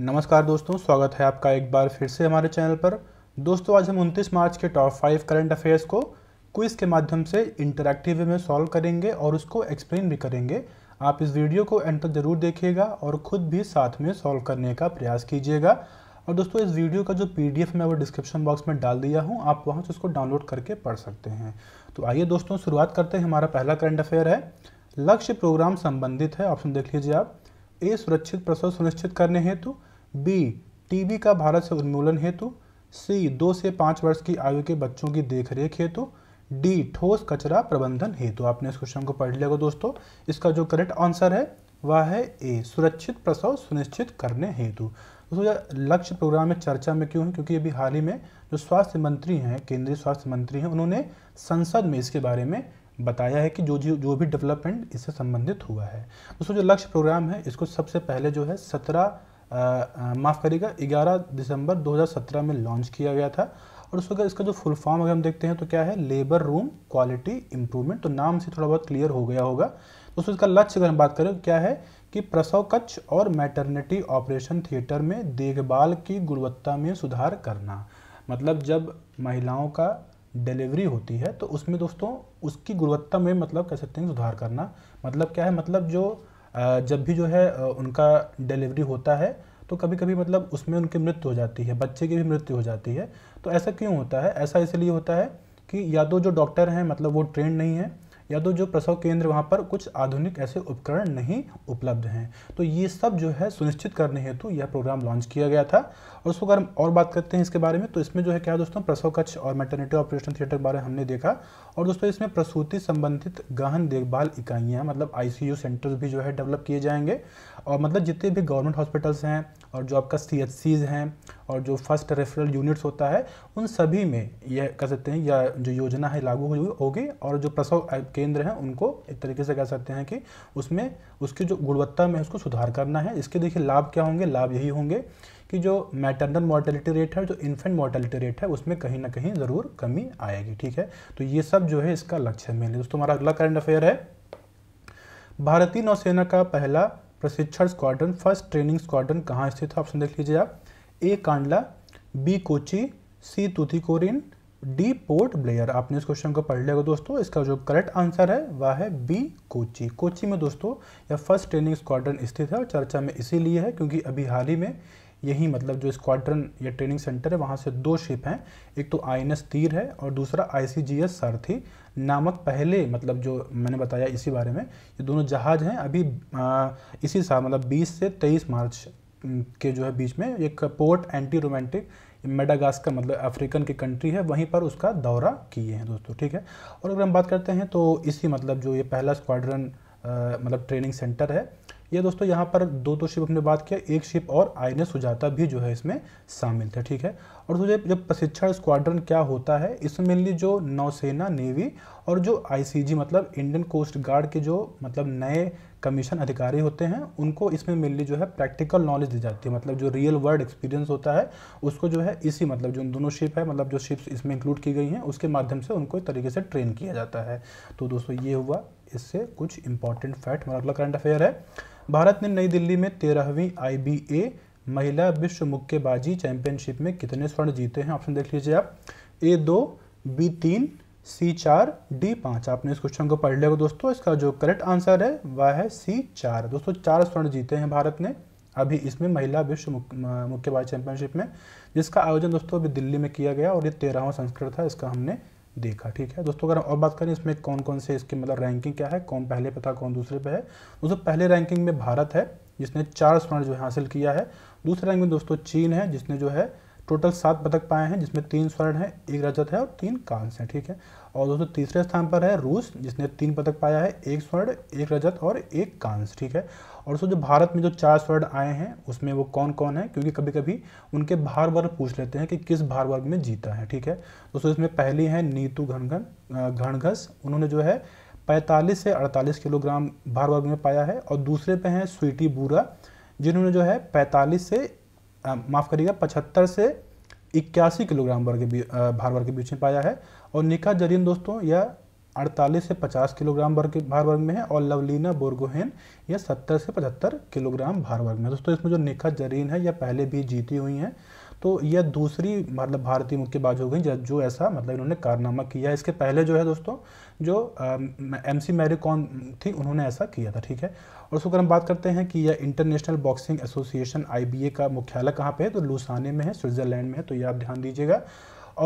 नमस्कार दोस्तों स्वागत है आपका एक बार फिर से हमारे चैनल पर दोस्तों आज हम 29 मार्च के टॉप फाइव करंट अफेयर्स को क्विज के माध्यम से इंटरैक्टिव में सॉल्व करेंगे और उसको एक्सप्लेन भी करेंगे आप इस वीडियो को एंड तक जरूर देखिएगा और खुद भी साथ में सॉल्व करने का प्रयास कीजिएगा और दोस्तों इस वीडियो का जो पी मैं वो डिस्क्रिप्शन बॉक्स में डाल दिया हूँ आप वहाँ से उसको डाउनलोड करके पढ़ सकते हैं तो आइए दोस्तों शुरुआत करते हैं हमारा पहला करंट अफेयर है लक्ष्य प्रोग्राम संबंधित है ऑप्शन देख लीजिए आप ए सुरक्षित प्रसव सुनिश्चित करने हेतु तो, बी टीबी का भारत से उन्मूलन हेतु सी दो से पाँच वर्ष की आयु के बच्चों की देखरेख हेतु डी ठोस कचरा प्रबंधन हेतु आपने इस क्वेश्चन को पढ़ लिया दोस्तों इसका जो करेक्ट आंसर है वह है ए सुरक्षित प्रसव सुनिश्चित करने हेतु दोस्तों लक्ष्य प्रोग्राम में चर्चा में क्यों है क्योंकि अभी हाल ही में जो स्वास्थ्य मंत्री हैं केंद्रीय स्वास्थ्य मंत्री हैं उन्होंने संसद में इसके बारे में बताया है कि जो जो भी डेवलपमेंट इससे संबंधित हुआ है दोस्तों जो लक्ष्य प्रोग्राम है इसको सबसे पहले जो है सत्रह माफ़ करिएगा 11 दिसंबर 2017 में लॉन्च किया गया था और उसका इसका जो फुल फॉर्म अगर हम देखते हैं तो क्या है लेबर रूम क्वालिटी इम्प्रूवमेंट तो नाम से थोड़ा बहुत क्लियर हो गया होगा दोस्तों इसका लक्ष्य अगर हम बात करें तो क्या है कि प्रसव कक्ष और मैटरनिटी ऑपरेशन थिएटर में देखभाल की गुणवत्ता में सुधार करना मतलब जब महिलाओं का डिलीवरी होती है तो उसमें दोस्तों उसकी गुणवत्ता में मतलब कह सकते हैं सुधार करना मतलब क्या है मतलब जो जब भी जो है उनका डिलीवरी होता है तो कभी कभी मतलब उसमें उनकी मृत्यु हो जाती है बच्चे की भी मृत्यु हो जाती है तो ऐसा क्यों होता है ऐसा इसलिए होता है कि या तो जो डॉक्टर हैं मतलब वो ट्रेंड नहीं है या तो जो प्रसव केंद्र वहाँ पर कुछ आधुनिक ऐसे उपकरण नहीं उपलब्ध हैं तो ये सब जो है सुनिश्चित करने हेतु यह प्रोग्राम लॉन्च किया गया था और उसको अगर हम और बात करते हैं इसके बारे में तो इसमें जो है क्या दोस्तों प्रसव कक्ष और मेटर्निटी ऑपरेशन थिएटर के बारे में हमने देखा और दोस्तों इसमें प्रसूति संबंधित गहन देखभाल इकाइयाँ मतलब आई सेंटर्स भी जो है डेवलप किए जाएंगे और मतलब जितने भी गवर्नमेंट हॉस्पिटल्स हैं और जो आपका सी हैं और जो फर्स्ट रेफरल यूनिट्स होता है उन सभी में यह कह सकते हैं या जो योजना है लागू होगी और जो प्रसव केंद्र हैं उनको एक तरीके से कह सकते हैं कि उसमें उसकी जो गुणवत्ता में उसको सुधार करना है इसके देखिए लाभ क्या होंगे लाभ यही होंगे कि जो मैटरनल मॉर्टेलिटी रेट है जो इन्फेंट मॉर्टेलिटी रेट है उसमें कहीं ना कहीं ज़रूर कमी आएगी ठीक है तो ये सब जो है इसका लक्ष्य मेनली दोस्तों हमारा अगला करंट अफेयर है भारतीय नौसेना का पहला प्रशिक्षण स्क्वाड्रन फर्स्ट ट्रेनिंग स्क्वाड्रन कहाँ स्थित है ऑप्शन देख लीजिए आप A Kandla B Kochi C Tuticorin D Port Blair आपने इस क्वेश्चन को पढ़ लिया दोस्तों इसका जो करेक्ट आंसर है वह है बी कोची कोची में दोस्तों यह फर्स्ट ट्रेनिंग स्क्वाड्रन स्थित है और चर्चा में इसीलिए है क्योंकि अभी हाल ही में यही मतलब जो स्क्वाड्रन या ट्रेनिंग सेंटर है वहाँ से दो शिप हैं एक तो आई तीर है और दूसरा आई सी जी एस सारथी नामक पहले मतलब जो मैंने बताया इसी बारे में ये दोनों जहाज़ हैं अभी आ, इसी साल मतलब 20 से 23 मार्च के जो है बीच में एक पोर्ट एंटी रोमांटिक मेडागास का मतलब अफ्रीकन की कंट्री है वहीं पर उसका दौरा किए हैं दोस्तों ठीक है और अगर हम बात करते हैं तो इसी मतलब जो ये पहला स्क्वाड्रन मतलब ट्रेनिंग सेंटर है ये दोस्तों यहाँ पर दो दो शिप हमने बात किया एक शिप और आई सुजाता भी जो है इसमें शामिल थे ठीक है और तो जब प्रशिक्षण स्क्वाड्रन क्या होता है इसमें मेनली जो नौसेना नेवी और जो आईसीजी मतलब इंडियन कोस्ट गार्ड के जो मतलब नए कमीशन अधिकारी होते हैं उनको इसमें मेनली जो है प्रैक्टिकल नॉलेज दी जाती है मतलब जो रियल वर्ल्ड एक्सपीरियंस होता है उसको जो है इसी मतलब जो दोनों शिप है मतलब जो शिप्स इसमें इंक्लूड की गई हैं उसके माध्यम से उनको तरीके से ट्रेन किया जाता है तो दोस्तों ये हुआ इससे कुछ इंपॉर्टेंट फैक्ट मतलब करंट अफेयर है भारत ने नई दिल्ली में तेरहवीं आई महिला विश्व मुक्केबाजी चैंपियनशिप में कितने स्वर्ण जीते हैं ऑप्शन देख लीजिए आप ए दो बी तीन सी चार डी पाँच आपने इस क्वेश्चन को पढ़ लिया दोस्तों इसका जो करेक्ट आंसर है वह है सी चार दोस्तों चार स्वर्ण जीते हैं भारत ने अभी इसमें महिला विश्व मुक्केबाजी चैंपियनशिप में जिसका आयोजन दोस्तों अभी दिल्ली में किया गया और ये तेरहवा संस्करण था इसका हमने देखा ठीक है दोस्तों अगर हम और बात करें इसमें कौन कौन से इसके मतलब रैंकिंग क्या है कौन पहले पे था कौन दूसरे पे है दोस्तों पहले रैंकिंग में भारत है जिसने चार स्वर्ण जो है हासिल किया है दूसरे रैंक में दोस्तों चीन है जिसने जो है टोटल सात पदक पाए हैं जिसमें तीन स्वर्ण है एक रजत है और तीन कांस है ठीक है और दोस्तों तीसरे स्थान पर है रूस जिसने तीन पदक पाया है एक स्वर्ण एक रजत और एक कांस ठीक है और दोस्तों जो भारत में जो चार स्वर्ण आए हैं उसमें वो कौन कौन है क्योंकि कभी कभी उनके भार वर्ग पूछ लेते हैं कि किस भार वर्ग में जीता है ठीक है दोस्तों इसमें पहली है नीतू घनघन घनघस उन्होंने जो है 45 से 48 किलोग्राम भार वर्ग में पाया है और दूसरे पे हैं स्वीटी बूरा जिन्होंने जो है 45 से माफ़ करिएगा 75 से इक्यासी किलोग्राम वर्ग भार वर्ग के बीच में पाया है और निका जरीन दोस्तों यह 48 से 50 किलोग्राम वर्ग भार वर्ग में है और लवलीना बोर्गोहेन यह 70 से 75 किलोग्राम भार वर्ग में दोस्तों इसमें जो निखा जरीन है यह पहले भी जीती हुई हैं तो यह दूसरी मतलब भारतीय मुक्केबाज हो गई जो ऐसा मतलब इन्होंने कारनामा किया इसके पहले जो है दोस्तों जो एम सी मैरी कॉन थी उन्होंने ऐसा किया था ठीक है और उसको अगर हम बात करते हैं कि यह इंटरनेशनल बॉक्सिंग एसोसिएशन आई का मुख्यालय कहाँ पर है तो लुसाने में है स्विट्ज़रलैंड में है तो यह आप ध्यान दीजिएगा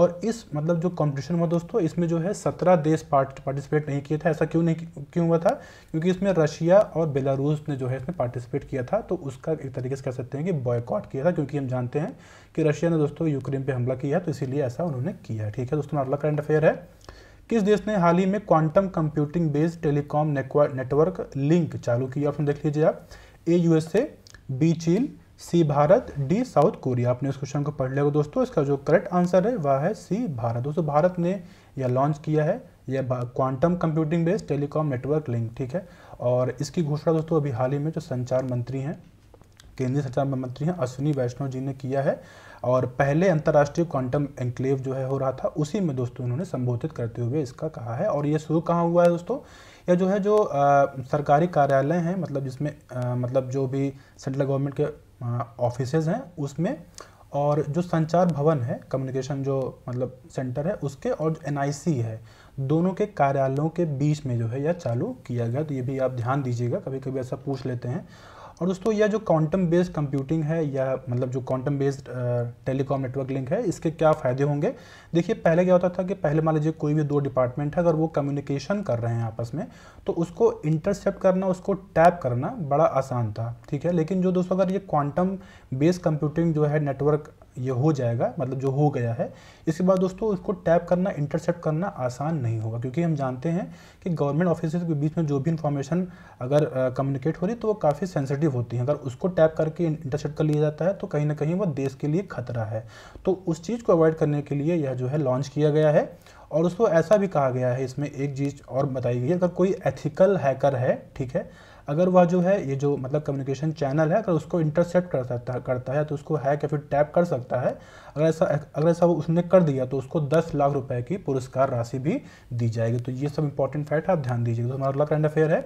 और इस मतलब जो कंपटीशन हुआ दोस्तों इसमें जो है सत्रह देश पार्टिसिपेट नहीं किए थे ऐसा क्यों नहीं क्यों हुआ था क्योंकि इसमें रशिया और बेलारूस ने जो है इसमें पार्टिसिपेट किया था तो उसका एक तरीके से कह सकते हैं कि बॉयकॉट किया था क्योंकि हम जानते हैं कि रशिया ने दोस्तों यूक्रेन पर हमला किया है तो इसीलिए ऐसा उन्होंने किया है ठीक है दोस्तों अगला करंट अफेयर है किस देश ने हाल ही में quantum computing based telecom network link चालू किया ऑप्शन देख लीजिए आप ए यूएसए बी चीन C Bharat D South Korea आपने इस क्वेश्चन को पढ़ लिया दोस्तों इसका जो करेक्ट आंसर है वह है सी भारत दोस्तों भारत ने यह लॉन्च किया है यह quantum computing based telecom network link ठीक है और इसकी घोषणा दोस्तों अभी हाल ही में जो संचार मंत्री हैं केंद्रीय संचार मंत्री हैं अश्विनी वैष्णव जी ने किया है और पहले अंतर्राष्ट्रीय क्वांटम एंक्लेव जो है हो रहा था उसी में दोस्तों उन्होंने संबोधित करते हुए इसका कहा है और ये शुरू कहाँ हुआ है दोस्तों यह जो है जो आ, सरकारी कार्यालय हैं मतलब जिसमें आ, मतलब जो भी सेंट्रल गवर्नमेंट के ऑफिसेज हैं उसमें और जो संचार भवन है कम्युनिकेशन जो मतलब सेंटर है उसके और एन है दोनों के कार्यालयों के बीच में जो है यह चालू किया गया तो ये भी आप ध्यान दीजिएगा कभी कभी ऐसा पूछ लेते हैं और दोस्तों यह जो क्वांटम बेस्ड कंप्यूटिंग है या मतलब जो quantum based telecom network link है इसके क्या फ़ायदे होंगे देखिए पहले क्या होता था कि पहले मान लीजिए कोई भी दो डिपार्टमेंट है अगर वो कम्युनिकेशन कर रहे हैं आपस में तो उसको इंटरसेप्ट करना उसको टैप करना बड़ा आसान था ठीक है लेकिन जो दोस्तों अगर ये क्वांटम बेस्ड कंप्यूटिंग जो है नेटवर्क ये हो जाएगा मतलब जो हो गया है इसके बाद दोस्तों इसको टैप करना इंटरसेप्ट करना आसान नहीं होगा क्योंकि हम जानते हैं कि गवर्नमेंट ऑफिस के बीच में जो भी इन्फॉर्मेशन अगर कम्युनिकेट हो रही तो वो काफ़ी सेंसिटिव होती है अगर उसको टैप करके इंटरसेप्ट कर लिया जाता है तो कहीं ना कहीं वो देश के लिए खतरा है तो उस चीज़ को अवॉइड करने के लिए यह जो है लॉन्च किया गया है और उसको ऐसा भी कहा गया है इसमें एक चीज़ और बताई गई है अगर कोई एथिकल हैकर है ठीक है अगर वह जो है ये जो मतलब कम्युनिकेशन चैनल है अगर उसको इंटरसेप्ट कर सकता करता है तो उसको हैक या फिर टैप कर सकता है अगर ऐसा अगर ऐसा वो उसने कर दिया तो उसको दस लाख रुपए की पुरस्कार राशि भी दी जाएगी तो ये सब इंपॉर्टेंट फैक्ट है आप ध्यान दीजिएगा तो हमारा अगला करंट अफेयर है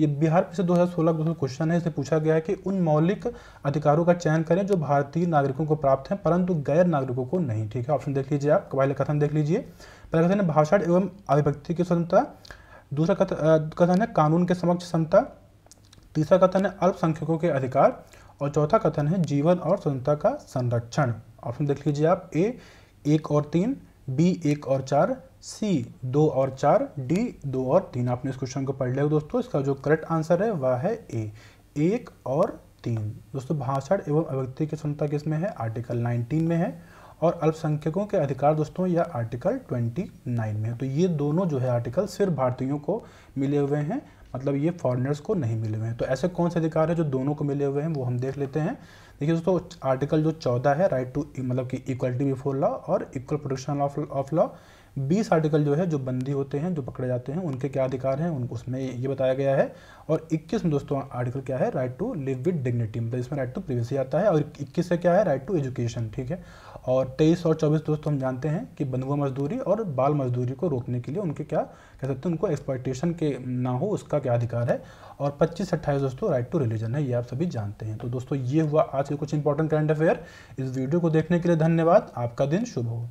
ये बिहार से 2016 का क्वेश्चन है इसे पूछा गया है कि उन मौलिक अधिकारों का चयन करें जो भारतीय नागरिकों को प्राप्त हैं परंतु गैर नागरिकों को नहीं ठीक है ऑप्शन देख लीजिए आप पहले कथन देख लीजिए पहला कथन है भाषण एवं अभिव्यक्ति की स्वतंत्रता दूसरा कथन है कानून के समक्ष क्षमता तीसरा कथन है अल्पसंख्यकों के अधिकार और चौथा कथन है जीवन और स्वतंत्रता का संरक्षण ऑप्शन देख लीजिए आप ए एक और तीन बी एक और चार सी दो और चार डी दो और तीन आपने इस क्वेश्चन को पढ़ लिया दोस्तों इसका जो करेक्ट आंसर है वह है ए एक और तीन दोस्तों भाषण एवं अभिव्यक्ति की क्षमता किसमें है आर्टिकल 19 में है और अल्पसंख्यकों के अधिकार दोस्तों यह आर्टिकल 29 में है तो ये दोनों जो है आर्टिकल सिर्फ भारतीयों को मिले हुए हैं मतलब ये फॉरनर्स को नहीं मिले हुए हैं तो ऐसे कौन से अधिकार हैं जो दोनों को मिले हुए हैं वो हम देख लेते हैं देखिए दोस्तों आर्टिकल जो चौदह है राइट टू मतलब कि इक्वलिटी बिफोर लॉ और इक्वल प्रोटेक्शन ऑफ लॉ बीस आर्टिकल जो है जो बंदी होते हैं जो पकड़े जाते हैं उनके क्या अधिकार हैं उनको उसमें ये बताया गया है और इक्कीस में दोस्तों आर्टिकल क्या है right to live with dignity मतलब इसमें राइट टू प्रिवेसी आता है और इक्कीस से क्या है राइट टू एजुकेशन ठीक है और तेईस और चौबीस दोस्तों हम जानते हैं कि बंधुआ मजदूरी और बाल मजदूरी को रोकने के लिए उनके क्या कह सकते हैं उनको एक्सपर्टेशन के ना हो उसका क्या अधिकार है और पच्चीस अट्ठाईस दोस्तों राइट टू रिलीजन है ये आप सभी जानते हैं तो दोस्तों ये हुआ आज के कुछ इंपॉर्टेंट करंट अफेयर इस वीडियो को देखने के लिए धन्यवाद आपका दिन शुभ हो